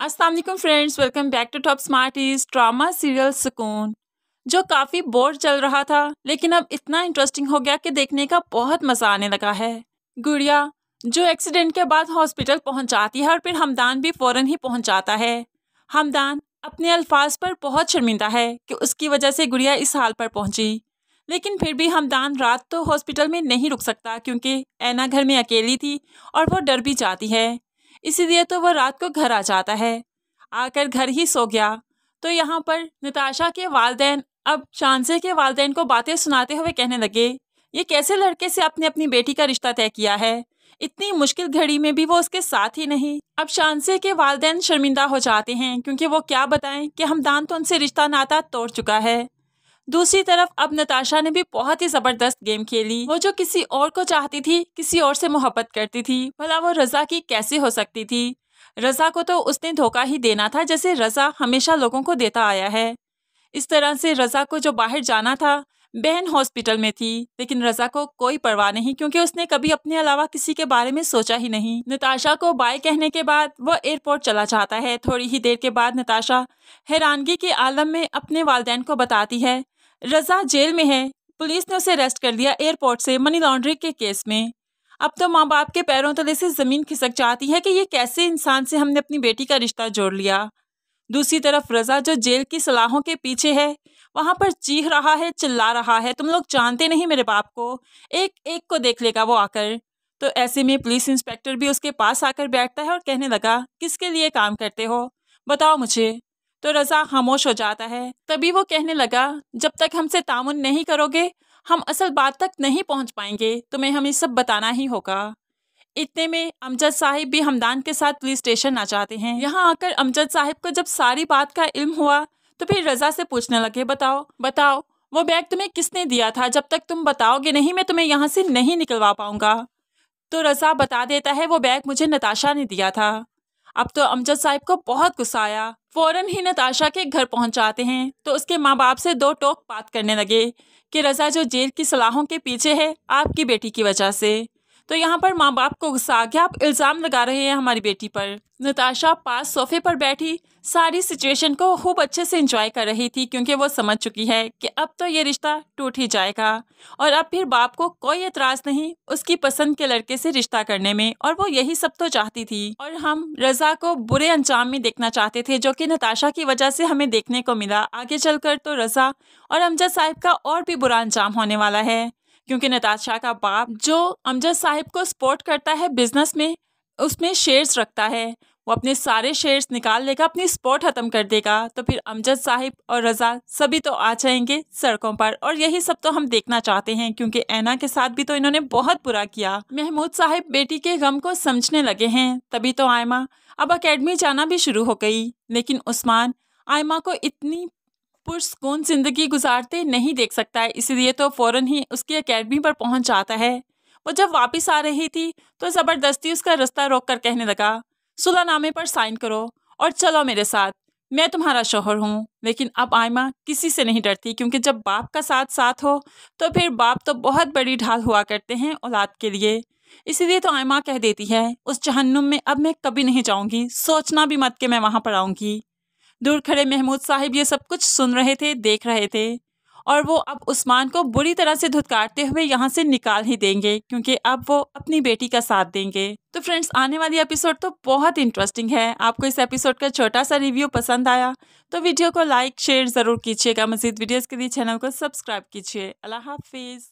Aslam friends welcome back to top smart is drama serial सुकून जो काफ़ी बोर चल रहा था लेकिन अब इतना इंटरेस्टिंग हो गया कि देखने का बहुत मज़ा आने लगा है गुड़िया जो एक्सीडेंट के बाद हॉस्पिटल पहुंचाती जाती है और फिर हमदान भी फ़ौरन ही पहुंचाता जाता है हमदान अपने अल्फाज पर बहुत शर्मिंदा है कि उसकी वजह से गुड़िया इस हाल पर पहुंची लेकिन फिर भी हमदान रात तो हॉस्पिटल में नहीं रुक सकता क्योंकि ऐना घर में अकेली थी और वो डर भी जाती है इसलिए तो वह रात को घर आ जाता है आकर घर ही सो गया तो यहाँ पर नताशा के वालदेन अब शानसे के वालदेन को बातें सुनाते हुए कहने लगे ये कैसे लड़के से आपने अपनी बेटी का रिश्ता तय किया है इतनी मुश्किल घड़ी में भी वो उसके साथ ही नहीं अब शानसे के वालदेन शर्मिंदा हो जाते हैं क्योंकि वो क्या बताएं कि हमदान तो उनसे रिश्ता नाता तोड़ चुका है दूसरी तरफ अब नताशा ने भी बहुत ही जबरदस्त गेम खेली वो जो किसी और को चाहती थी किसी और से मोहब्बत करती थी भला वो रजा की कैसे हो सकती थी रजा को तो उसने धोखा ही देना था जैसे रजा हमेशा लोगों को देता आया है इस तरह से रजा को जो बाहर जाना था बहन हॉस्पिटल में थी लेकिन रजा को कोई परवाह नहीं क्योंकि उसने कभी अपने अलावा किसी के बारे में सोचा ही नहीं नताशा को बाय कहने के बाद वो एयरपोर्ट चला जाता है थोड़ी ही देर के बाद नताशा हैरानगी के आलम में अपने वालदेन को बताती है रजा जेल में है पुलिस ने उसे अरेस्ट कर लिया एयरपोर्ट से मनी लॉन्ड्रिंग के केस में अब तो माँ बाप के पैरों तले से ज़मीन खिसक जाती है कि ये कैसे इंसान से हमने अपनी बेटी का रिश्ता जोड़ लिया दूसरी तरफ रजा जो जेल की सलाहों के पीछे है वहां पर चीख रहा है चिल्ला रहा है तुम लोग जानते नहीं मेरे बाप को एक एक को देख लेगा वो आकर तो ऐसे में पुलिस इंस्पेक्टर भी उसके पास आकर बैठता है और कहने लगा किसके लिए काम करते हो बताओ मुझे तो रज़ा खामोश हो जाता है तभी वो कहने लगा जब तक हमसे तामन नहीं करोगे हम असल बात तक नहीं पहुंच पाएंगे तुम्हें हमें सब बताना ही होगा इतने में अमजद साहिब भी हमदान के साथ पुलिस स्टेशन आ जाते हैं यहाँ आकर अमजद साहिब को जब सारी बात का इल्म हुआ तो फिर रज़ा से पूछने लगे बताओ बताओ वो बैग तुम्हें किसने दिया था जब तक तुम बताओगे नहीं मैं तुम्हें यहाँ से नहीं निकलवा पाऊंगा तो रज़ा बता देता है वो बैग मुझे नताशा ने दिया था अब तो अमजद साहिब को बहुत गुस्सा आया फौरन ही नताशा के घर पहुंचाते हैं तो उसके माँ बाप से दो टोक बात करने लगे कि रज़ा जो जेल की सलाहों के पीछे है आपकी बेटी की वजह से तो यहाँ पर माँ बाप को गुस्सा आ गया आप इल्ज़ाम लगा रहे हैं हमारी बेटी पर नताशा पास सोफे पर बैठी सारी सिचुएशन को खूब अच्छे से इंजॉय कर रही थी क्योंकि वो समझ चुकी है कि अब तो ये रिश्ता टूट ही जाएगा और अब फिर बाप को कोई एतराज़ नहीं उसकी पसंद के लड़के से रिश्ता करने में और वो यही सब तो चाहती थी और हम रजा को बुरे अंजाम में देखना चाहते थे जो कि नताशा की वजह से हमें देखने को मिला आगे चलकर तो रजा और अमजद साहिब का और भी बुरा अंजाम होने वाला है क्योंकि नताशा का बाप जो अमजद साहिब को सपोर्ट करता है बिजनेस में उसमें शेयर्स रखता है वो अपने सारे शेयर्स निकाल लेगा अपनी स्पॉट ख़त्म कर देगा तो फिर अमजद साहिब और रज़ा सभी तो आ जाएंगे सड़कों पर और यही सब तो हम देखना चाहते हैं क्योंकि ऐना के साथ भी तो इन्होंने बहुत बुरा किया महमूद साहिब बेटी के गम को समझने लगे हैं तभी तो आयमा अब अकेडमी जाना भी शुरू हो गई लेकिन उस्मान आयमा को इतनी पुरसकून ज़िंदगी गुजारते नहीं देख सकता है इसलिए तो फ़ौर ही उसकी अकेडमी पर पहुंच जाता है वो जब वापस आ रही थी तो ज़बरदस्ती उसका रास्ता रोक कर कहने लगा सुलानामे पर साइन करो और चलो मेरे साथ मैं तुम्हारा शोहर हूँ लेकिन अब आयमा किसी से नहीं डरती क्योंकि जब बाप का साथ साथ हो तो फिर बाप तो बहुत बड़ी ढाल हुआ करते हैं औलाद के लिए इसीलिए तो आयमा कह देती है उस जहन्नुम में अब मैं कभी नहीं जाऊँगी सोचना भी मत कि मैं वहाँ पर आऊँगी दूर खड़े महमूद साहिब ये सब कुछ सुन रहे थे देख रहे थे और वो अब उस्मान को बुरी तरह से धुतकारते हुए यहाँ से निकाल ही देंगे क्योंकि अब वो अपनी बेटी का साथ देंगे तो फ्रेंड्स आने वाली एपिसोड तो बहुत इंटरेस्टिंग है आपको इस एपिसोड का छोटा सा रिव्यू पसंद आया तो वीडियो को लाइक शेयर ज़रूर कीजिएगा मजीद वीडियोज़ के लिए चैनल को सब्सक्राइब कीजिए अल्लाह हाफिज़